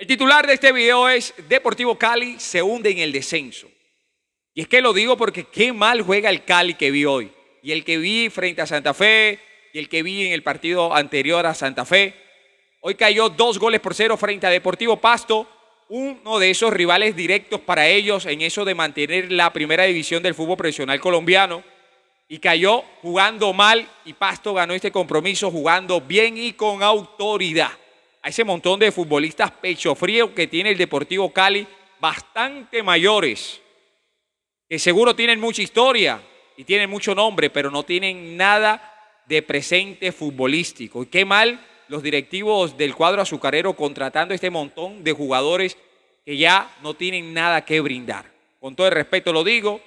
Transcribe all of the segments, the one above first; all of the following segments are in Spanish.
El titular de este video es Deportivo Cali se hunde en el descenso. Y es que lo digo porque qué mal juega el Cali que vi hoy. Y el que vi frente a Santa Fe, y el que vi en el partido anterior a Santa Fe. Hoy cayó dos goles por cero frente a Deportivo Pasto, uno de esos rivales directos para ellos en eso de mantener la primera división del fútbol profesional colombiano. Y cayó jugando mal y Pasto ganó este compromiso jugando bien y con autoridad a ese montón de futbolistas pecho frío que tiene el Deportivo Cali, bastante mayores, que seguro tienen mucha historia y tienen mucho nombre, pero no tienen nada de presente futbolístico. Y qué mal los directivos del cuadro azucarero contratando este montón de jugadores que ya no tienen nada que brindar. Con todo el respeto lo digo,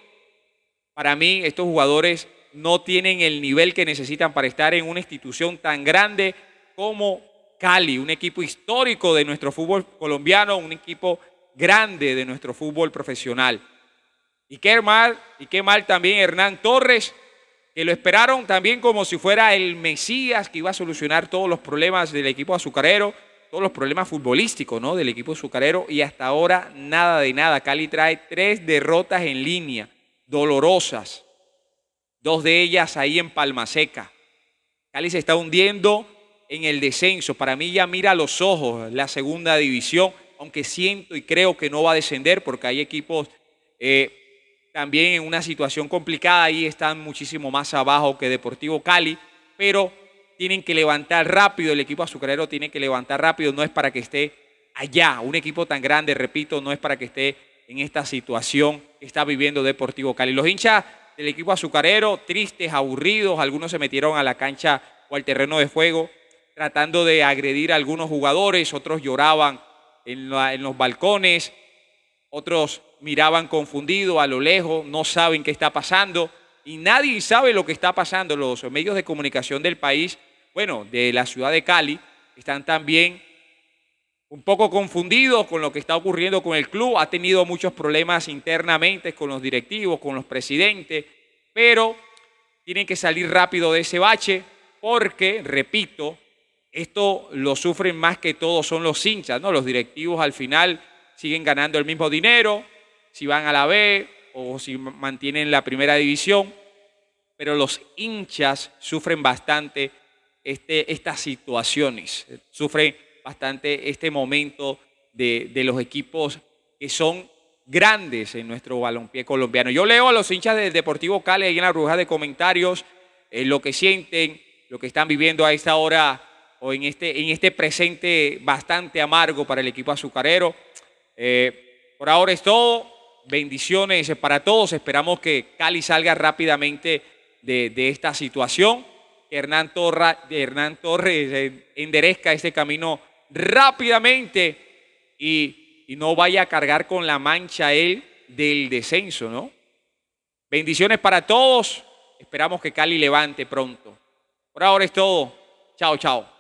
para mí estos jugadores no tienen el nivel que necesitan para estar en una institución tan grande como Cali, un equipo histórico de nuestro fútbol colombiano, un equipo grande de nuestro fútbol profesional. Y qué mal, y qué mal también Hernán Torres, que lo esperaron también como si fuera el Mesías que iba a solucionar todos los problemas del equipo azucarero, todos los problemas futbolísticos ¿no? del equipo azucarero, y hasta ahora nada de nada. Cali trae tres derrotas en línea, dolorosas, dos de ellas ahí en Seca. Cali se está hundiendo en el descenso. Para mí ya mira los ojos la segunda división, aunque siento y creo que no va a descender porque hay equipos eh, también en una situación complicada y están muchísimo más abajo que Deportivo Cali, pero tienen que levantar rápido, el equipo azucarero tiene que levantar rápido, no es para que esté allá, un equipo tan grande, repito, no es para que esté en esta situación que está viviendo Deportivo Cali. Los hinchas del equipo azucarero, tristes, aburridos, algunos se metieron a la cancha o al terreno de juego tratando de agredir a algunos jugadores, otros lloraban en, los balcones, otros miraban confundidos a lo lejos, no saben qué está pasando y nadie sabe lo que está pasando. Los medios de comunicación del país, bueno, de la ciudad de Cali, están también un poco confundidos con lo que está ocurriendo con el club. Ha tenido muchos problemas internamente con los directivos, con los presidentes, pero tienen que salir rápido de ese bache porque, repito, esto lo sufren más que todos son los hinchas, ¿no? Los directivos al final siguen ganando el mismo dinero, si van a la B o si mantienen la primera división, pero los hinchas sufren bastante este, estas situaciones, sufren bastante este momento de, los equipos que son grandes en nuestro balompié colombiano. Yo leo a los hinchas del Deportivo Cali en la bruja de comentarios eh, lo que sienten, lo que están viviendo a esta hora o en este, en este presente bastante amargo para el equipo azucarero. Eh, por ahora es todo. Bendiciones para todos. Esperamos que Cali salga rápidamente de, esta situación. Hernán, Torres eh, enderezca este camino rápidamente y, y no vaya a cargar con la mancha él del descenso, ¿no? Bendiciones para todos. Esperamos que Cali levante pronto. Por ahora es todo. Chao, chao.